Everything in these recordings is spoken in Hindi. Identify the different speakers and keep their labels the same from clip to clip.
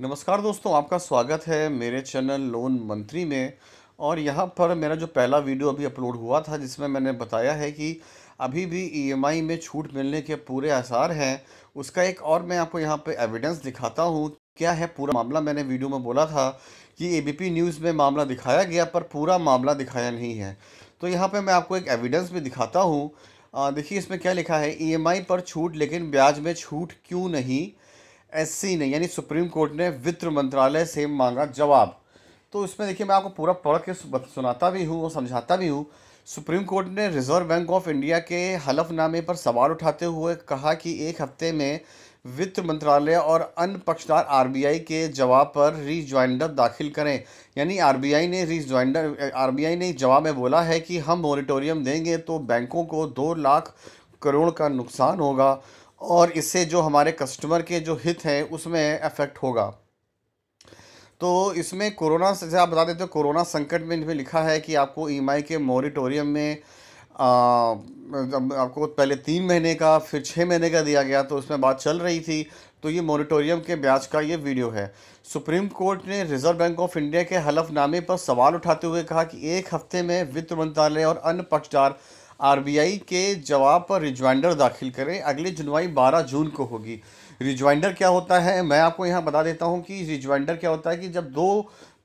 Speaker 1: नमस्कार दोस्तों आपका स्वागत है मेरे चैनल लोन मंत्री में और यहाँ पर मेरा जो पहला वीडियो अभी अपलोड हुआ था जिसमें मैंने बताया है कि अभी भी ईएमआई e में छूट मिलने के पूरे आसार हैं उसका एक और मैं आपको यहाँ पे एविडेंस दिखाता हूँ क्या है पूरा मामला मैंने वीडियो में बोला था कि ए न्यूज़ में मामला दिखाया गया पर पूरा मामला दिखाया नहीं है तो यहाँ पर मैं आपको एक एविडेंस भी दिखाता हूँ देखिए इसमें क्या लिखा है ई e पर छूट लेकिन ब्याज में छूट क्यों नहीं एससी ने यानी सुप्रीम कोर्ट ने वित्त मंत्रालय से मांगा जवाब तो इसमें देखिए मैं आपको पूरा पढ़ के सुनाता भी हूँ और समझाता भी हूँ सुप्रीम कोर्ट ने रिजर्व बैंक ऑफ इंडिया के हलफनामे पर सवाल उठाते हुए कहा कि एक हफ्ते में वित्त मंत्रालय और अन्य पक्षदार आर के जवाब पर रीजॉइंडर दाखिल करें यानी आर ने रीजॉइंडर आर ने जवाब में बोला है कि हम मॉरिटोरियम देंगे तो बैंकों को दो लाख करोड़ का नुकसान होगा और इससे जो हमारे कस्टमर के जो हित हैं उसमें अफेक्ट होगा तो इसमें कोरोना से आप बता देते हो कोरोना संकट में इसमें लिखा है कि आपको ई e के मॉरिटोरियम में आ, आपको पहले तीन महीने का फिर छः महीने का दिया गया तो उसमें बात चल रही थी तो ये मॉरिटोरियम के ब्याज का ये वीडियो है सुप्रीम कोर्ट ने रिजर्व बैंक ऑफ इंडिया के हलफनामे पर सवाल उठाते हुए कहा कि एक हफ्ते में वित्त मंत्रालय और अन्य पक्षदार आरबीआई के जवाब पर रिज्वाइंडर दाखिल करें अगली सुनवाई 12 जून को होगी रिज्वाइंडर क्या होता है मैं आपको यहाँ बता देता हूँ कि रिज्वाइंडर क्या होता है कि जब दो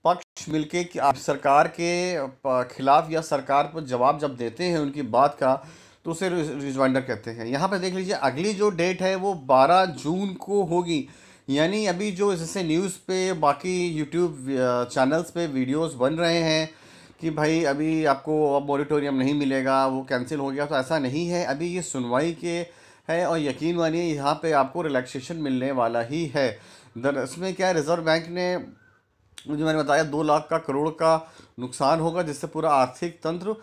Speaker 1: पक्ष मिलके कि आप सरकार के खिलाफ या सरकार पर जवाब जब देते हैं उनकी बात का तो उसे रिज्वाइंडर कहते हैं यहाँ पर देख लीजिए अगली जो डेट है वो 12 जून को होगी यानी अभी जो जैसे न्यूज़ पे बाकी यूट्यूब चैनल्स पे वीडियोस बन रहे हैं कि भाई अभी आपको अब ऑडिटोरियम नहीं मिलेगा वो कैंसिल हो गया तो ऐसा नहीं है अभी ये सुनवाई के है और यकीन मानिए यहाँ पे आपको रिलैक्सेशन मिलने वाला ही है दर इसमें क्या रिज़र्व बैंक ने मुझे मैंने बताया दो लाख का करोड़ का नुकसान होगा जिससे पूरा आर्थिक तंत्र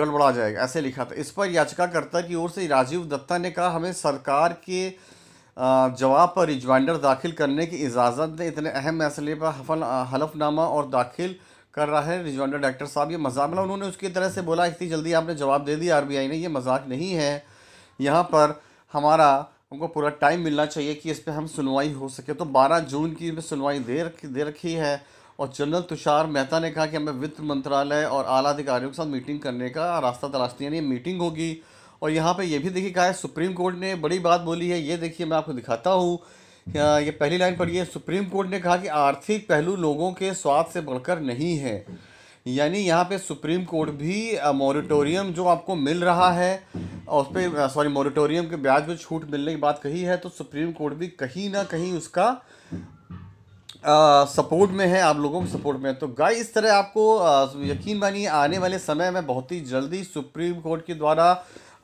Speaker 1: गड़बड़ा जाएगा ऐसे लिखा था इस पर याचिकाकर्ता की ओर से राजीव दत्ता ने कहा हमें सरकार के जवाब पर रिजवाइंडर दाखिल करने की इजाज़त दें इतने अहम पर हफल हलफनामा और दाखिल कर रहा है रिजवाना डायरेक्टर साहब ये मजाक मतलब उन्होंने उसकी तरह से बोला इतनी जल्दी आपने जवाब दे दिया आरबीआई ने ये मजाक नहीं है यहाँ पर हमारा उनको पूरा टाइम मिलना चाहिए कि इस पर हम सुनवाई हो सके तो 12 जून की इसमें सुनवाई दे रखी दे रखी है और जनरल तुषार मेहता ने कहा कि हमें वित्त मंत्रालय और आला अधिकारियों के साथ मीटिंग करने का रास्ता तलाशती यानी मीटिंग होगी और यहाँ पर यह भी देखिए कहा है सुप्रीम कोर्ट ने बड़ी बात बोली है ये देखिए मैं आपको दिखाता हूँ ये पहली लाइन पढ़िए सुप्रीम कोर्ट ने कहा कि आर्थिक पहलू लोगों के स्वाद से बढ़कर नहीं है यानी यहाँ पे सुप्रीम कोर्ट भी मॉरिटोरियम जो आपको मिल रहा है और उस पर सॉरी मॉरिटोरियम के ब्याज में छूट मिलने की बात कही है तो सुप्रीम कोर्ट भी कहीं ना कहीं उसका आ, सपोर्ट में है आप लोगों के सपोर्ट में है तो गाय इस तरह आपको आ, यकीन मानिए आने वाले समय में बहुत ही जल्दी सुप्रीम कोर्ट के द्वारा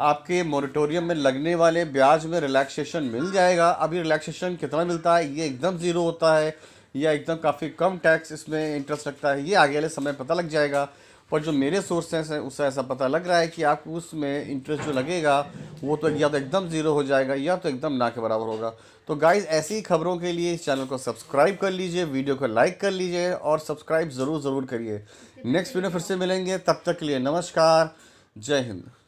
Speaker 1: आपके मोरिटोरियम में लगने वाले ब्याज में रिलैक्सेशन मिल जाएगा अभी रिलैक्सेशन कितना मिलता है ये एकदम ज़ीरो होता है या एकदम काफ़ी कम टैक्स इसमें इंटरेस्ट लगता है ये आगे वाले समय पता लग जाएगा पर जो मेरे सोर्सेस हैं उससे ऐसा पता लग रहा है कि आपको उसमें इंटरेस्ट जो लगेगा वो तो या तो एकदम ज़ीरो हो जाएगा या तो एकदम ना के बराबर होगा तो गाइज ऐसी ही खबरों के लिए इस चैनल को सब्सक्राइब कर लीजिए वीडियो को लाइक कर लीजिए और सब्सक्राइब ज़रूर ज़रूर करिए नेक्स्ट वीडियो फिर से मिलेंगे तब तक के लिए नमस्कार जय हिंद